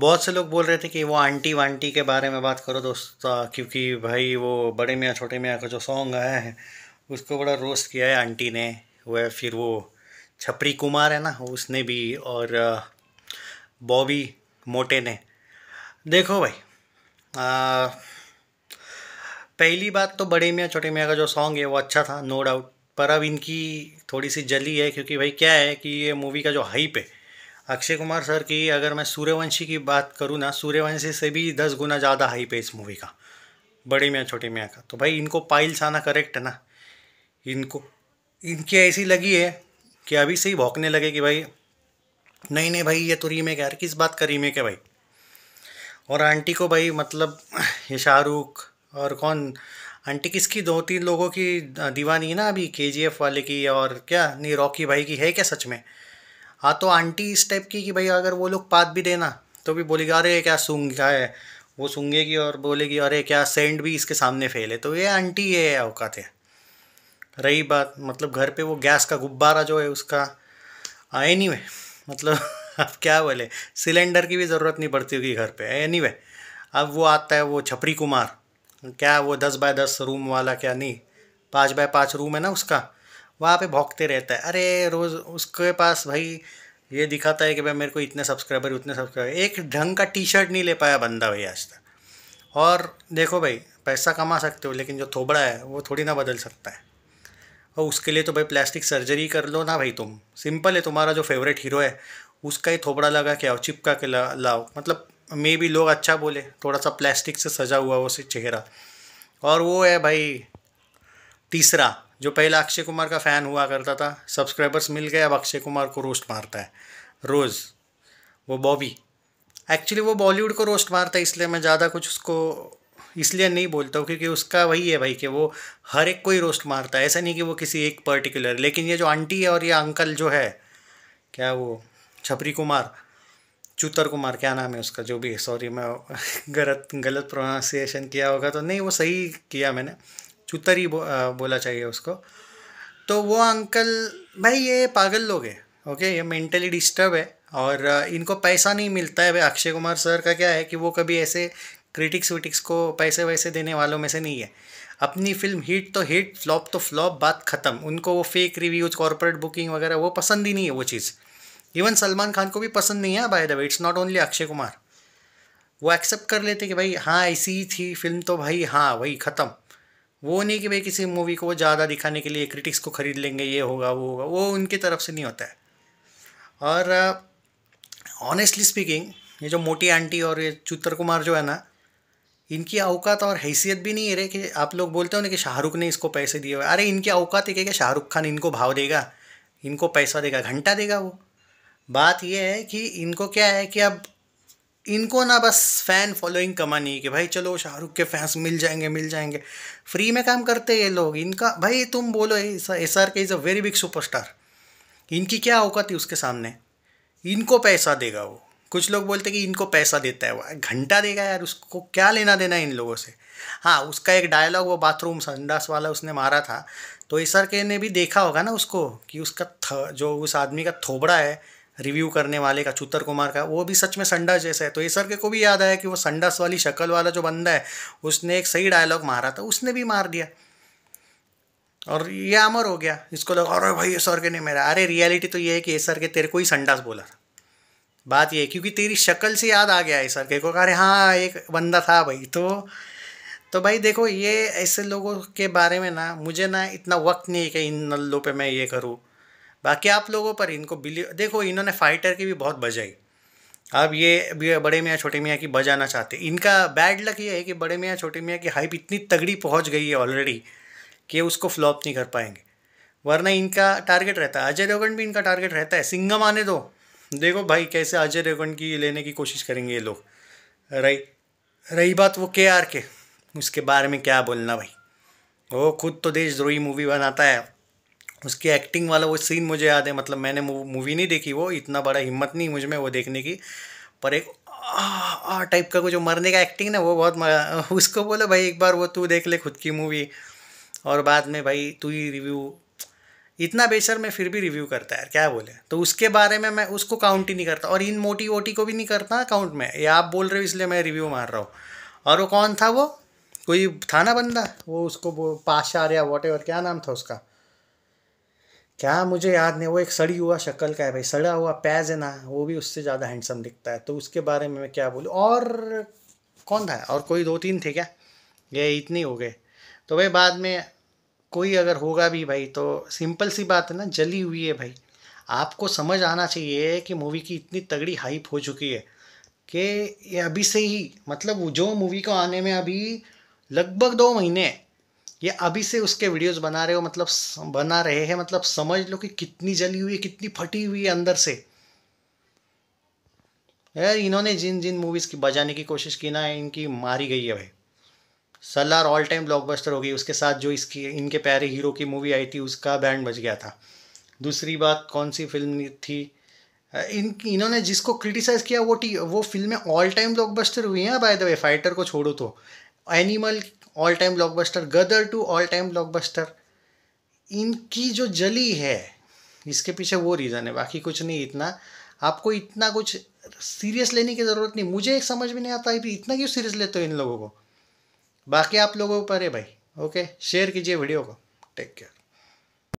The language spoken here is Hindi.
बहुत से लोग बोल रहे थे कि वो आंटी वांटी के बारे में बात करो दोस्त क्योंकि भाई वो बड़े मियाँ छोटे मियाँ का जो सॉन्ग आया है उसको बड़ा रोस्ट किया है आंटी ने वह फिर वो छपरी कुमार है ना उसने भी और बॉबी मोटे ने देखो भाई आ, पहली बात तो बड़े मियाँ छोटे मियाँ का जो सॉन्ग है वो अच्छा था नो डाउट पर अब इनकी थोड़ी सी जली है क्योंकि भाई क्या है कि ये मूवी का जो हाइप है अक्षय कुमार सर की अगर मैं सूर्यवंशी की बात करूँ ना सूर्यवंशी से भी दस गुना ज़्यादा हाई पे इस मूवी का बड़े मियाँ छोटे मियाँ का तो भाई इनको पाइल्स आना करेक्ट है ना इनको इनकी ऐसी लगी है कि अभी से ही भौंकने लगे कि भाई नहीं नहीं भाई ये तो रीमेक है यार किस बात का रीमेक है भाई और आंटी को भाई मतलब ये शाहरुख और कौन आंटी किसकी दो तीन लोगों की दीवानी है ना अभी के वाले की और क्या नहीं रॉकी भाई की है क्या सच में हाँ तो आंटी इस टाइप की कि भाई अगर वो लोग पात भी देना तो भी बोलेगी अरे क्या क्या है वो सूंगेगी और बोलेगी अरे क्या सेंड भी इसके सामने फेल है तो ये आंटी ये औकात है रही बात मतलब घर पे वो गैस का गुब्बारा जो है उसका एनी anyway, मतलब अब क्या बोले सिलेंडर की भी ज़रूरत नहीं पड़ती होगी घर पे एनी anyway, अब वो आता है वो छपरी कुमार क्या वो दस बाय दस रूम वाला क्या नहीं पाँच बाय पाँच रूम है ना उसका वहाँ पे भोंगते रहता है अरे रोज़ उसके पास भाई ये दिखाता है कि भाई मेरे को इतने सब्सक्राइबर उतने सब्सक्राइबर एक ढंग का टी शर्ट नहीं ले पाया बंदा भाई आज तक और देखो भाई पैसा कमा सकते हो लेकिन जो थोबड़ा है वो थोड़ी ना बदल सकता है और उसके लिए तो भाई प्लास्टिक सर्जरी कर लो ना भाई तुम सिंपल है तुम्हारा जो फेवरेट हीरो है उसका ही थोबड़ा लगा के आओ चिपका के ला, लाओ मतलब मे भी लोग अच्छा बोले थोड़ा सा प्लास्टिक से सजा हुआ वो से चेहरा और वो है भाई तीसरा जो पहले अक्षय कुमार का फ़ैन हुआ करता था सब्सक्राइबर्स मिल गए अब अक्षय कुमार को रोस्ट मारता है रोज़ वो बॉबी एक्चुअली वो बॉलीवुड को रोस्ट मारता है इसलिए मैं ज़्यादा कुछ उसको इसलिए नहीं बोलता हूँ क्योंकि उसका वही है भाई कि वो हर एक को ही रोस्ट मारता है ऐसा नहीं कि वो किसी एक पर्टिकुलर लेकिन ये जो आंटी है और ये अंकल जो है क्या वो छपरी कुमार चूतर कुमार क्या नाम है उसका जो भी सॉरी मैं गलत गलत प्रोनाउंसिएशन किया होगा तो नहीं वो सही किया मैंने चुतरी बो, आ, बोला चाहिए उसको तो वो अंकल भाई ये पागल लोग हैं ओके ये मेंटली डिस्टर्ब है और इनको पैसा नहीं मिलता है भाई अक्षय कुमार सर का क्या है कि वो कभी ऐसे क्रिटिक्स विटिक्स को पैसे वैसे देने वालों में से नहीं है अपनी फिल्म हिट तो हिट फ्लॉप तो फ्लॉप बात ख़त्म उनको वो फेक रिव्यूज़ कॉरपोरेट बुकिंग वगैरह वो पसंद ही नहीं है वो चीज़ इवन सलमान खान को भी पसंद नहीं है by the way it's not only Akshay Kumar वो एक्सेप्ट कर लेते कि भाई हाँ ऐसी ही थी फिल्म तो भाई हाँ वही ख़त्म वो नहीं कि भाई किसी मूवी को ज़्यादा दिखाने के लिए क्रिटिक्स को ख़रीद लेंगे ये होगा वो होगा वो उनकी तरफ से नहीं होता है और ऑनेस्टली uh, स्पीकिंग ये जो मोटी आंटी और ये चुतर कुमार जो है ना इनकी अवकात और हैसियत भी नहीं है रे कि आप लोग बोलते हो ना कि शाहरुख ने इसको पैसे दिए हुए अरे इनकी अवकात है कि शाहरुख खान इनको भाव देगा इनको पैसा देगा घंटा देगा वो बात यह है कि इनको क्या है कि अब इनको ना बस फ़ैन फॉलोइंग कमानी है कि भाई चलो शाहरुख के फैंस मिल जाएंगे मिल जाएंगे फ्री में काम करते हैं ये लोग इनका भाई तुम बोलो S R K is a very big superstar इनकी क्या औकात थी उसके सामने इनको पैसा देगा वो कुछ लोग बोलते कि इनको पैसा देता है वो घंटा देगा यार उसको क्या लेना देना है इन लोगों से हाँ उसका एक डायलॉग वो बाथरूम संडास वाला उसने मारा था तो एस आर के ने भी देखा होगा ना उसको कि उसका जो उस आदमी का थोबड़ा है रिव्यू करने वाले का छूतर कुमार का वो भी सच में संडा जैसा है तो एसर के को भी याद आया कि वो संडास वाली शक्ल वाला जो बंदा है उसने एक सही डायलॉग मारा था उसने भी मार दिया और ये अमर हो गया इसको लगा अरे भाई ये के नहीं मेरा अरे रियलिटी तो ये है कि ये सर के तेरे को ही संडास बोला था बात ये है क्योंकि तेरी शक्ल से याद आ गया है सर के को अरे हाँ एक बंदा था भाई तो तो भाई देखो ये ऐसे लोगों के बारे में ना मुझे ना इतना वक्त नहीं है कि इन नल्लों पे मैं ये करूँ बाकी आप लोगों पर इनको बिलीव देखो इन्होंने फाइटर की भी बहुत बजाई अब ये बड़े मियाँ छोटे मियाँ की बजाना चाहते इनका बैड लक ये है कि बड़े मियाँ छोटे मियाँ की हाइप इतनी तगड़ी पहुँच गई है ऑलरेडी कि उसको फ्लॉप नहीं कर पाएंगे वरना इनका टारगेट रहता है अजय देवगन भी इनका टारगेट रहता है सिंगम आने दो देखो भाई कैसे अजय देवगन की लेने की कोशिश करेंगे ये लोग रही रही बात वो के आर के उसके बारे में क्या बोलना भाई वो खुद तो देशद्रोही मूवी बनाता है उसकी एक्टिंग वाला वो सीन मुझे याद है मतलब मैंने मूवी नहीं देखी वो इतना बड़ा हिम्मत नहीं मुझ में वो देखने की पर एक आ, आ टाइप का जो मरने का एक्टिंग ना वो बहुत मजा उसको बोलो भाई एक बार वो तू देख ले खुद की मूवी और बाद में भाई तू ही रिव्यू इतना बेसर मैं फिर भी रिव्यू करता है क्या बोले तो उसके बारे में मैं उसको काउंट ही नहीं करता और इन मोटी वोटी को भी नहीं करता काउंट में ये आप बोल रहे हो इसलिए मैं रिव्यू मार रहा हूँ और वो कौन था वो कोई था ना बंदा वो उसको पाशा पाशार्या वॉट एवर क्या नाम था उसका क्या मुझे याद नहीं वो एक सड़ी हुआ शक्ल का है भाई सड़ा हुआ पैज है ना वो भी उससे ज़्यादा हैंडसम दिखता है तो उसके बारे में मैं क्या बोलूँ और कौन था और कोई दो तीन थे क्या ये इतने हो गए तो भाई बाद में कोई अगर होगा भी भाई तो सिंपल सी बात है ना जली हुई है भाई आपको समझ आना चाहिए कि मूवी की इतनी तगड़ी हाइप हो चुकी है कि ये अभी से ही मतलब जो मूवी को आने में अभी लगभग दो महीने ये अभी से उसके वीडियोस बना रहे हो मतलब बना रहे हैं मतलब समझ लो कि कितनी जली हुई है कितनी फटी हुई है अंदर से यार इन्होंने जिन जिन मूवीज़ की बजाने की कोशिश की ना इनकी मारी गई है भाई सलार ऑल टाइम ब्लॉकबस्टर हो गई उसके साथ जो इसकी इनके प्यारे हीरो की मूवी आई थी उसका बैंड बज गया था दूसरी बात कौन सी फिल्म थी इन इन्होंने जिसको क्रिटिसाइज़ किया वो टी वो फिल्में ऑल टाइम ब्लॉकबस्टर हुई हैं बाय द वे फाइटर को छोड़ो तो animal all time blockbuster Gadar two all time blockbuster इनकी जो जली है इसके पीछे वो रीज़न है बाकी कुछ नहीं इतना आपको इतना कुछ सीरियस लेने की ज़रूरत नहीं मुझे एक समझ में नहीं आता इतना क्यों सीरियस लेते हो इन लोगों को बाकी आप लोगों पर है भाई ओके शेयर कीजिए वीडियो को टेक केयर